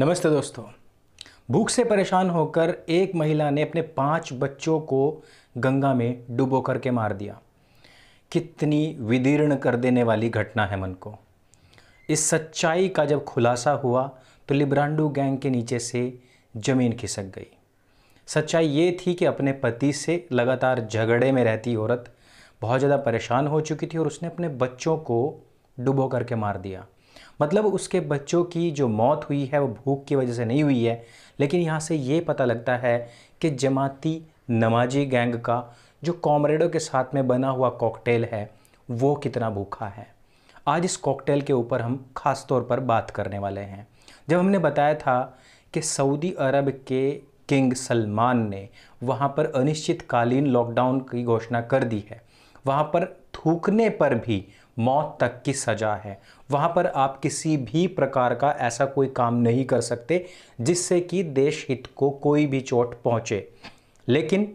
नमस्ते दोस्तों भूख से परेशान होकर एक महिला ने अपने पांच बच्चों को गंगा में डुबो करके मार दिया कितनी विदीर्ण कर देने वाली घटना है मन को इस सच्चाई का जब खुलासा हुआ तो लिब्रांडू गैंग के नीचे से ज़मीन खिसक गई सच्चाई ये थी कि अपने पति से लगातार झगड़े में रहती औरत बहुत ज़्यादा परेशान हो चुकी थी और उसने अपने बच्चों को डुबो करके मार दिया मतलब उसके बच्चों की जो मौत हुई है वो भूख की वजह से नहीं हुई है लेकिन यहाँ से ये पता लगता है कि जमाती नमाजी गैंग का जो कॉमरेडो के साथ में बना हुआ कॉकटेल है वो कितना भूखा है आज इस कॉकटेल के ऊपर हम ख़ास तौर पर बात करने वाले हैं जब हमने बताया था कि सऊदी अरब के किंग सलमान ने वहाँ पर अनिश्चितकालीन लॉकडाउन की घोषणा कर दी है वहाँ पर थूकने पर भी मौत तक की सज़ा है वहाँ पर आप किसी भी प्रकार का ऐसा कोई काम नहीं कर सकते जिससे कि देश हित को कोई भी चोट पहुँचे लेकिन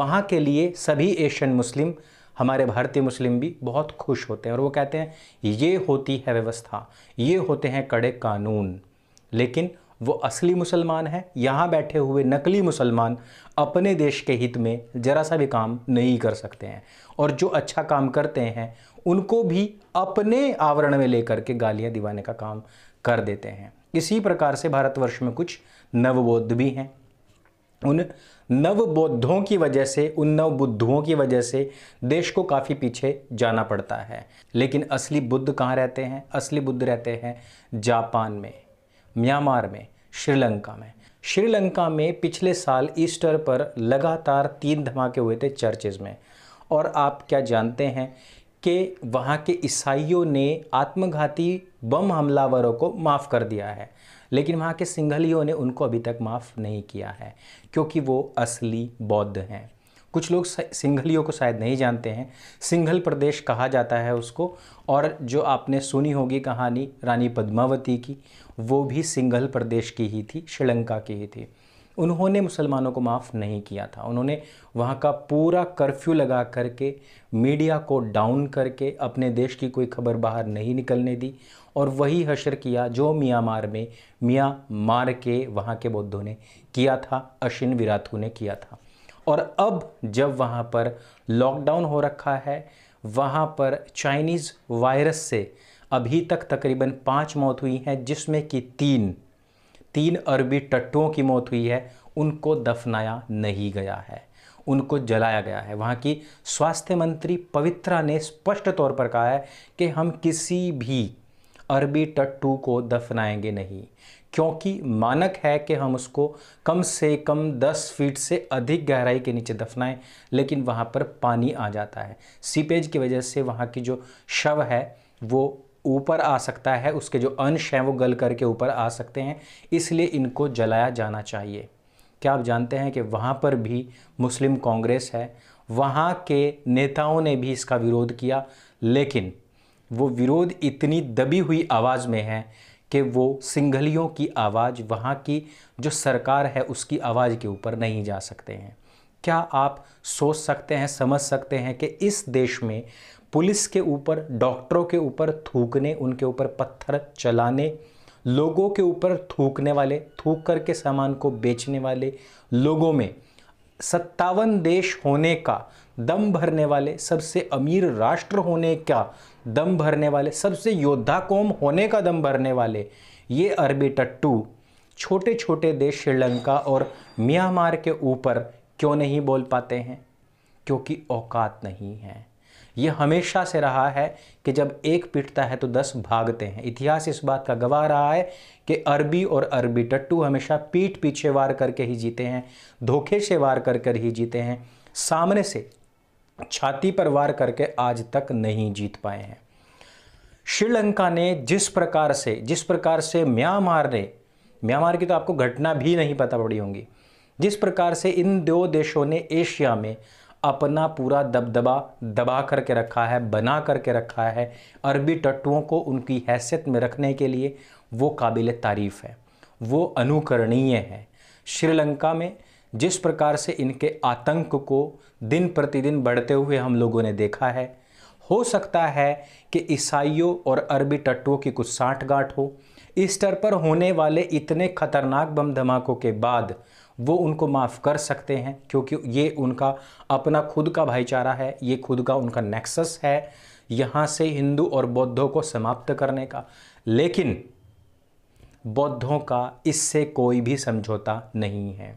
वहाँ के लिए सभी एशियन मुस्लिम हमारे भारतीय मुस्लिम भी बहुत खुश होते हैं और वो कहते हैं ये होती है व्यवस्था ये होते हैं कड़े कानून लेकिन वो असली मुसलमान है यहाँ बैठे हुए नकली मुसलमान अपने देश के हित में ज़रा सा भी काम नहीं कर सकते हैं और जो अच्छा काम करते हैं उनको भी अपने आवरण में लेकर के गालियां दिवाने का काम कर देते हैं इसी प्रकार से भारतवर्ष में कुछ नवबोध भी हैं उन नवबोधों की वजह से उन नवबुद्धुओं की वजह से देश को काफ़ी पीछे जाना पड़ता है लेकिन असली बुद्ध कहाँ रहते हैं असली बुद्ध रहते हैं जापान में म्यांमार में श्रीलंका में श्रीलंका में पिछले साल ईस्टर पर लगातार तीन धमाके हुए थे चर्चेज़ में और आप क्या जानते हैं कि वहाँ के ईसाइयों ने आत्मघाती बम हमलावरों को माफ़ कर दिया है लेकिन वहाँ के सिंघलियों ने उनको अभी तक माफ़ नहीं किया है क्योंकि वो असली बौद्ध हैं कुछ लोग सिंघलियों को शायद नहीं जानते हैं सिंघल प्रदेश कहा जाता है उसको और जो आपने सुनी होगी कहानी रानी पद्मावती की वो भी सिंघल प्रदेश की ही थी श्रीलंका की ही थी उन्होंने मुसलमानों को माफ़ नहीं किया था उन्होंने वहाँ का पूरा कर्फ्यू लगा करके मीडिया को डाउन करके अपने देश की कोई खबर बाहर नहीं निकलने दी और वही हशर किया जो मार में मार के वहाँ के बौद्धों ने किया था अशिन विराथू ने किया था और अब जब वहाँ पर लॉकडाउन हो रखा है वहाँ पर चाइनीज़ वायरस से अभी तक तकरीबन पाँच मौत हुई हैं जिसमें कि तीन तीन अरबी टट्टुओं की मौत हुई है उनको दफनाया नहीं गया है उनको जलाया गया है वहाँ की स्वास्थ्य मंत्री पवित्रा ने स्पष्ट तौर पर कहा है कि हम किसी भी अरबी टट्टू को दफनाएंगे नहीं क्योंकि मानक है कि हम उसको कम से कम 10 फीट से अधिक गहराई के नीचे दफनाएं लेकिन वहाँ पर पानी आ जाता है सीपेज की वजह से वहाँ की जो शव है वो ऊपर आ सकता है उसके जो अंश हैं वो गल करके ऊपर आ सकते हैं इसलिए इनको जलाया जाना चाहिए क्या आप जानते हैं कि वहाँ पर भी मुस्लिम कांग्रेस है वहाँ के नेताओं ने भी इसका विरोध किया लेकिन वो विरोध इतनी दबी हुई आवाज़ में है कि वो सिंघलियों की आवाज़ वहाँ की जो सरकार है उसकी आवाज़ के ऊपर नहीं जा सकते हैं क्या आप सोच सकते हैं समझ सकते हैं कि इस देश में पुलिस के ऊपर डॉक्टरों के ऊपर थूकने उनके ऊपर पत्थर चलाने लोगों के ऊपर थूकने वाले थूक करके सामान को बेचने वाले लोगों में सत्तावन देश होने का दम भरने वाले सबसे अमीर राष्ट्र होने का दम भरने वाले सबसे योद्धा कौम होने का दम भरने वाले ये अरबी टट्टू छोटे छोटे देश श्रीलंका और म्यांमार के ऊपर क्यों नहीं बोल पाते हैं क्योंकि औकात नहीं है ये हमेशा से रहा है कि जब एक पिटता है तो दस भागते हैं इतिहास इस बात का गवाह रहा है कि अरबी और अरबी टट्टू हमेशा पीठ पीछे वार करके ही जीते हैं धोखे से वार कर कर ही जीते हैं सामने से छाती पर वार करके आज तक नहीं जीत पाए हैं श्रीलंका ने जिस प्रकार से जिस प्रकार से म्यांमार ने म्यांमार की तो आपको घटना भी नहीं पता पड़ी होंगी जिस प्रकार से इन दो देशों ने एशिया में अपना पूरा दबदबा दबा करके रखा है बना करके रखा है अरबी टट्टुओं को उनकी हैसियत में रखने के लिए वो काबिल तारीफ़ है वो अनुकरणीय है श्रीलंका में जिस प्रकार से इनके आतंक को दिन प्रतिदिन बढ़ते हुए हम लोगों ने देखा है हो सकता है कि ईसाइयों और अरबी टट्टुओं की कुछ साठ गांठ हो ईस्टर पर होने वाले इतने खतरनाक बम धमाकों के बाद वो उनको माफ़ कर सकते हैं क्योंकि ये उनका अपना खुद का भाईचारा है ये खुद का उनका नेक्सस है यहाँ से हिंदू और बौद्धों को समाप्त करने का लेकिन बौद्धों का इससे कोई भी समझौता नहीं है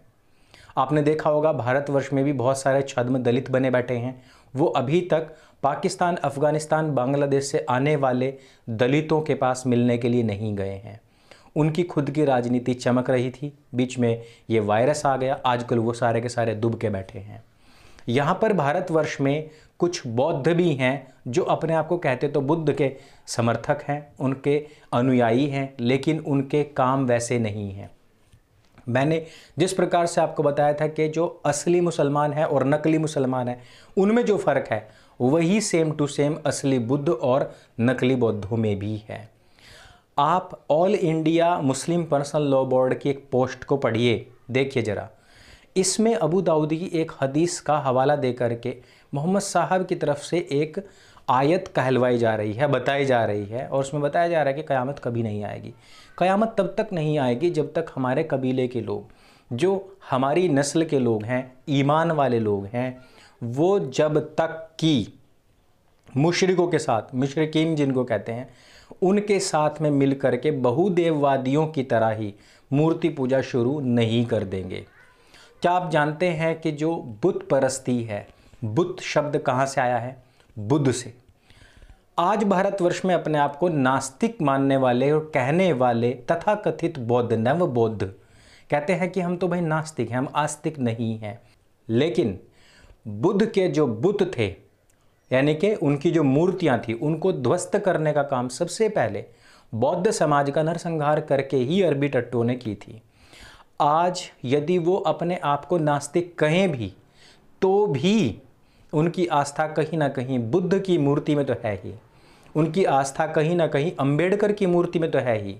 आपने देखा होगा भारतवर्ष में भी बहुत सारे छद्म दलित बने बैठे हैं वो अभी तक पाकिस्तान अफ़गानिस्तान बांग्लादेश से आने वाले दलितों के पास मिलने के लिए नहीं गए हैं उनकी खुद की राजनीति चमक रही थी बीच में ये वायरस आ गया आजकल वो सारे के सारे दुब के बैठे हैं यहाँ पर भारतवर्ष में कुछ बौद्ध भी हैं जो अपने आप को कहते तो बुद्ध के समर्थक हैं उनके अनुयायी हैं लेकिन उनके काम वैसे नहीं हैं मैंने जिस प्रकार से आपको बताया था कि जो असली मुसलमान है और नकली मुसलमान है उनमें जो फ़र्क है वही सेम टू सेम असली बुद्ध और नकली बौद्धों में भी है आप All India Muslim Personal Law Board की एक पोस्ट को पढ़िए देखिए ज़रा इसमें अबू दाऊदी की एक हदीस का हवाला दे करके मोहम्मद साहब की तरफ से एक आयत कहलवाई जा रही है बताई जा रही है और उसमें बताया जा रहा है कि क़यामत कभी नहीं आएगी क़यामत तब तक नहीं आएगी जब तक हमारे कबीले के लोग जो हमारी नस्ल के लोग हैं ईमान वाले लोग हैं वो जब तक कि मुशरकों के साथ मुशरकिन जिनको कहते हैं उनके साथ में मिल करके बहुदेववादियों की तरह ही मूर्ति पूजा शुरू नहीं कर देंगे क्या आप जानते हैं कि जो बुत परस्ती है बुत शब्द कहाँ से आया है बुद्ध से आज भारतवर्ष में अपने आप को नास्तिक मानने वाले और कहने वाले तथा कथित बौद्ध नव बौद्ध कहते हैं कि हम तो भाई नास्तिक हैं हम आस्तिक नहीं हैं लेकिन बुद्ध के जो बुत थे यानी कि उनकी जो मूर्तियां थी उनको ध्वस्त करने का काम सबसे पहले बौद्ध समाज का नरसंहार करके ही अरबी टट्टो ने की थी आज यदि वो अपने आप को नास्तिक कहें भी तो भी उनकी आस्था कहीं ना कहीं बुद्ध की मूर्ति में तो है ही उनकी आस्था कहीं ना कहीं अंबेडकर की मूर्ति में तो है ही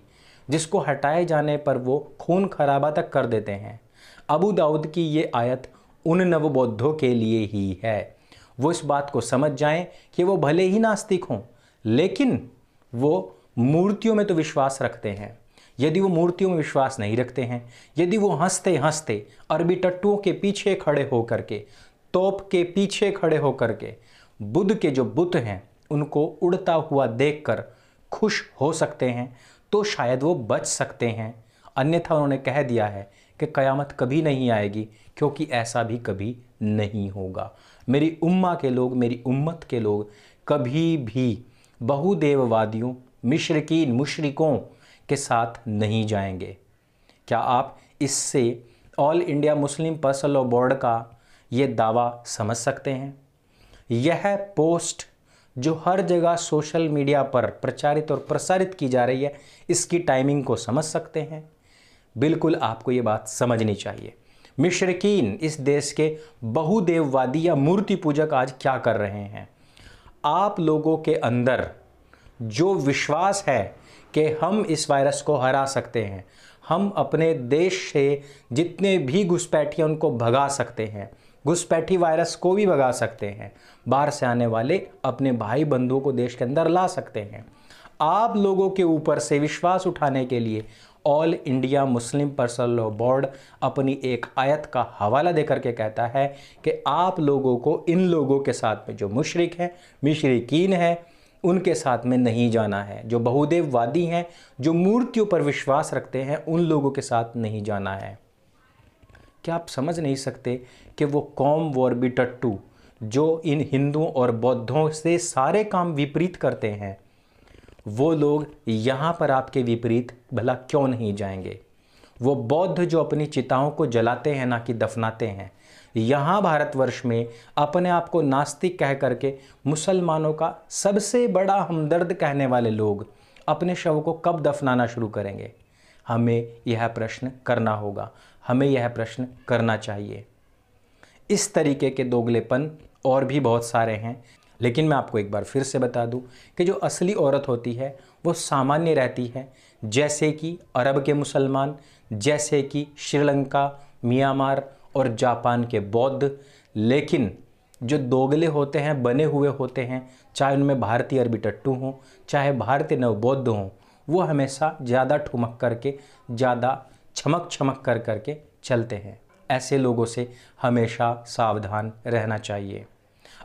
जिसको हटाए जाने पर वो खून खराबा तक कर देते हैं अबू दाऊद की ये आयत उन नवबौद्धों के लिए ही है वो इस बात को समझ जाएं कि वो भले ही नास्तिक हों लेकिन वो मूर्तियों में तो विश्वास रखते हैं यदि वो मूर्तियों में विश्वास नहीं रखते हैं यदि वो हंसते हंसते अरबी टट्टुओं के पीछे खड़े होकर के तोप के पीछे खड़े होकर के बुद्ध के जो बुत हैं उनको उड़ता हुआ देखकर खुश हो सकते हैं तो शायद वो बच सकते हैं अन्यथा उन्होंने कह दिया है कि क़यामत कभी नहीं आएगी क्योंकि ऐसा भी कभी नहीं होगा मेरी उम्मा के लोग मेरी उम्मत के लोग कभी भी बहुदेववादियों मिश्रकी मुशरकों के साथ नहीं जाएंगे क्या आप इससे All India Muslim Personal Law Board का ये दावा समझ सकते हैं यह पोस्ट जो हर जगह सोशल मीडिया पर प्रचारित और प्रसारित की जा रही है इसकी टाइमिंग को समझ सकते हैं बिल्कुल आपको ये बात समझनी चाहिए मिश्रकीन इस देश के बहुदेववादी या मूर्ति पूजक आज क्या कर रहे हैं आप लोगों के अंदर जो विश्वास है कि हम इस वायरस को हरा सकते हैं हम अपने देश से जितने भी घुसपैठियाँ उनको भगा सकते हैं घुसपैठी वायरस को भी भगा सकते हैं बाहर से आने वाले अपने भाई बंधुओं को देश के अंदर ला सकते हैं आप लोगों के ऊपर से विश्वास उठाने के लिए All India Muslim Personal Law Board अपनी एक आयत का हवाला देकर के कहता है कि आप लोगों को इन लोगों के साथ में जो मुशरक हैं मशरकिन हैं उनके साथ में नहीं जाना है जो बहुदेववादी हैं जो मूर्तियों पर विश्वास रखते हैं उन लोगों के साथ नहीं जाना है क्या आप समझ नहीं सकते कि वो कॉम वॉरबी टट्टू जो इन हिंदुओं और बौद्धों से सारे काम विपरीत करते हैं वो लोग यहाँ पर आपके विपरीत भला क्यों नहीं जाएंगे वो बौद्ध जो अपनी चिताओं को जलाते हैं ना कि दफनाते हैं यहाँ भारतवर्ष में अपने आप को नास्तिक कह करके मुसलमानों का सबसे बड़ा हमदर्द कहने वाले लोग अपने शव को कब दफनाना शुरू करेंगे हमें यह प्रश्न करना होगा हमें यह प्रश्न करना चाहिए इस तरीके के दोगलेपन और भी बहुत सारे हैं लेकिन मैं आपको एक बार फिर से बता दूं कि जो असली औरत होती है वो सामान्य रहती है जैसे कि अरब के मुसलमान जैसे कि श्रीलंका म्यांमार और जापान के बौद्ध लेकिन जो दोगले होते हैं बने हुए होते हैं चाहे उनमें भारतीय अरबी टट्टू हों चाहे भारतीय नवबौद्ध हों वो हमेशा ज़्यादा ठुमक करके ज़्यादा छमक छमक कर करके चलते हैं ऐसे लोगों से हमेशा सावधान रहना चाहिए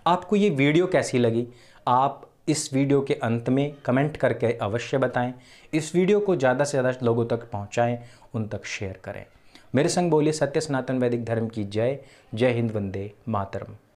आपको ये वीडियो कैसी लगी आप इस वीडियो के अंत में कमेंट करके अवश्य बताएं इस वीडियो को ज़्यादा से ज़्यादा लोगों तक पहुँचाएँ उन तक शेयर करें मेरे संग बोलिए सत्य सनातन वैदिक धर्म की जय जय हिंद वंदे मातरम